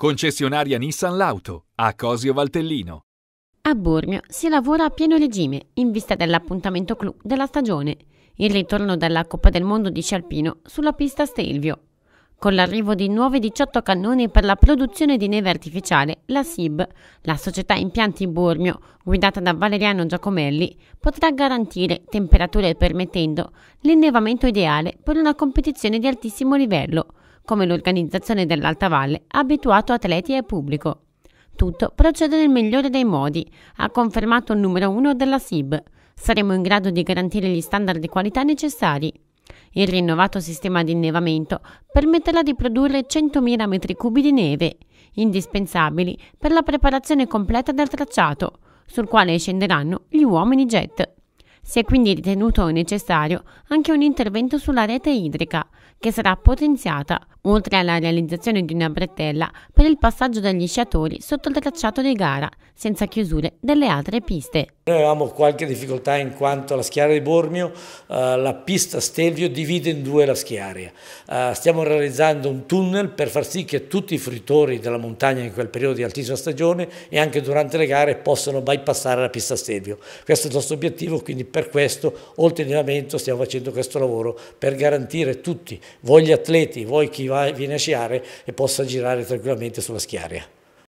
Concessionaria Nissan Lauto, a Cosio Valtellino. A Bormio si lavora a pieno regime in vista dell'appuntamento clou della stagione, il ritorno della Coppa del Mondo di Scialpino sulla pista Stelvio. Con l'arrivo di nuovi 18 cannoni per la produzione di neve artificiale, la SIB, la società impianti Bormio, guidata da Valeriano Giacomelli, potrà garantire, temperature permettendo, l'innevamento ideale per una competizione di altissimo livello – come l'organizzazione dell'Alta Valle, ha abituato atleti e pubblico. Tutto procede nel migliore dei modi, ha confermato il numero uno della SIB. Saremo in grado di garantire gli standard di qualità necessari. Il rinnovato sistema di innevamento permetterà di produrre 100.000 m3 di neve, indispensabili per la preparazione completa del tracciato, sul quale scenderanno gli uomini jet. Si è quindi ritenuto necessario anche un intervento sulla rete idrica, che sarà potenziata oltre alla realizzazione di una bretella per il passaggio degli sciatori sotto il tracciato di gara, senza chiusure delle altre piste. Noi avevamo qualche difficoltà in quanto la schiara di Bormio, eh, la pista Stelvio divide in due la schiaria. Eh, stiamo realizzando un tunnel per far sì che tutti i fruitori della montagna in quel periodo di altissima stagione e anche durante le gare possano bypassare la pista Stelvio. Questo è il nostro obiettivo, quindi per questo oltre all'allenamento stiamo facendo questo lavoro per garantire tutti, voi gli atleti, voi chi va viene a sciare e possa girare tranquillamente sulla schiaria.